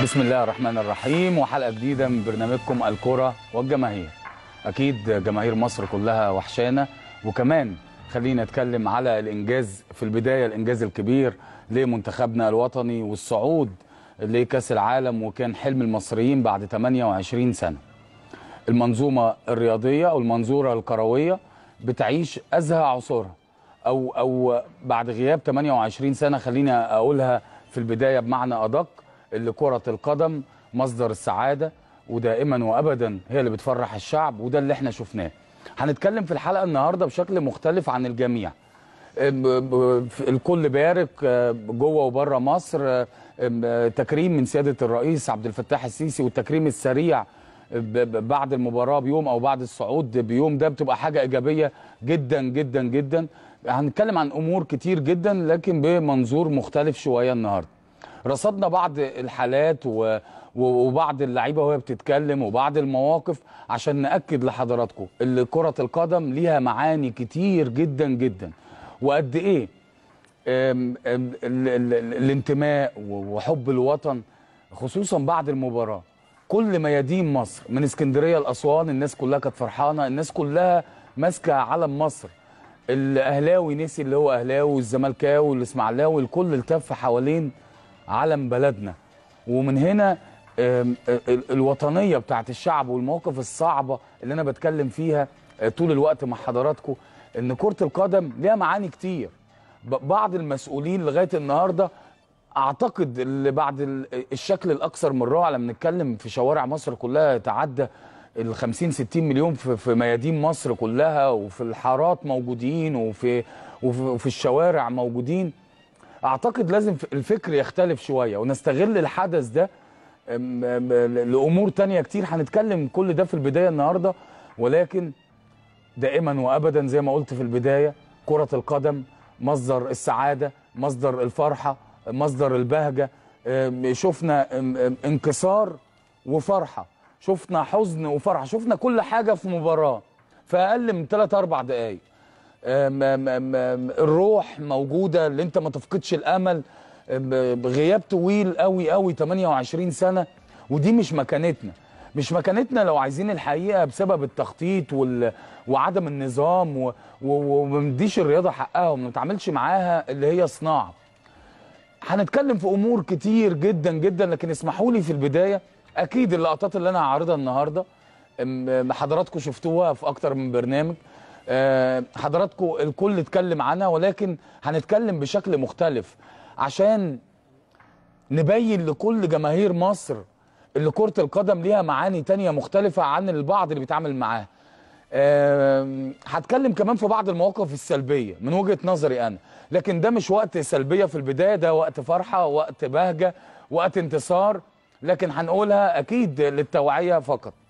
بسم الله الرحمن الرحيم وحلقه جديده من برنامجكم الكره والجماهير اكيد جماهير مصر كلها وحشانا وكمان خلينا نتكلم على الانجاز في البدايه الانجاز الكبير لمنتخبنا الوطني والصعود لكاس العالم وكان حلم المصريين بعد 28 سنه المنظومه الرياضيه او المنظوره الكرويه بتعيش ازهى عصورها او او بعد غياب 28 سنه خلينا اقولها في البدايه بمعنى ادق اللي كرة القدم مصدر السعادة ودائما وأبدا هي اللي بتفرح الشعب وده اللي احنا شفناه هنتكلم في الحلقة النهاردة بشكل مختلف عن الجميع آه، الكل بارك آه، جوه وبره مصر آه، تكريم من سيادة الرئيس عبد الفتاح السيسي والتكريم السريع بعد المباراة بيوم أو بعد الصعود بيوم ده بتبقى حاجة إيجابية جدا جدا جدا هنتكلم عن أمور كتير جدا لكن بمنظور مختلف شوية النهاردة رصدنا بعض الحالات و... وبعض اللعيبه وهي بتتكلم وبعض المواقف عشان ناكد لحضراتكم ان كره القدم ليها معاني كتير جدا جدا وقد ايه الانتماء وحب الوطن خصوصا بعد المباراه كل ميادين مصر من اسكندريه لاسوان الناس كلها كانت فرحانه الناس كلها ماسكه علم مصر الاهلاوي نسي اللي هو اهلاوي والزمالكاوي والإسماعلاوي الكل التف حوالين علم بلدنا ومن هنا الوطنيه بتاعت الشعب والمواقف الصعبه اللي انا بتكلم فيها طول الوقت مع حضراتكم ان كره القدم ليها معاني كتير بعض المسؤولين لغايه النهارده اعتقد اللي بعد الشكل الاكثر من روعه لما نتكلم في شوارع مصر كلها تعدى ال 50 60 مليون في ميادين مصر كلها وفي الحارات موجودين وفي وفي الشوارع موجودين اعتقد لازم الفكر يختلف شويه ونستغل الحدث ده لامور تانية كتير هنتكلم كل ده في البدايه النهارده ولكن دائما وابدا زي ما قلت في البدايه كره القدم مصدر السعاده مصدر الفرحه مصدر البهجه شفنا انكسار وفرحه شفنا حزن وفرحه شفنا كل حاجه في مباراه في اقل من 3 4 دقائق الروح موجوده اللي انت ما تفقدش الامل بغياب طويل قوي قوي 28 سنه ودي مش مكانتنا مش مكانتنا لو عايزين الحقيقه بسبب التخطيط وال... وعدم النظام وما بنديش الرياضه حقها وما بنتعاملش معاها اللي هي صناعه هنتكلم في امور كتير جدا جدا لكن اسمحوا لي في البدايه اكيد اللقطات اللي انا هعرضها النهارده حضراتكم شفتوها في اكتر من برنامج آه، حضراتكم الكل اتكلم عنها ولكن هنتكلم بشكل مختلف عشان نبين لكل جماهير مصر اللي كرة القدم ليها معاني تانية مختلفة عن البعض اللي بيتعامل معاها آه، هتكلم كمان في بعض المواقف السلبية من وجهة نظري أنا لكن ده مش وقت سلبية في البداية ده وقت فرحة وقت بهجة وقت انتصار لكن هنقولها أكيد للتوعية فقط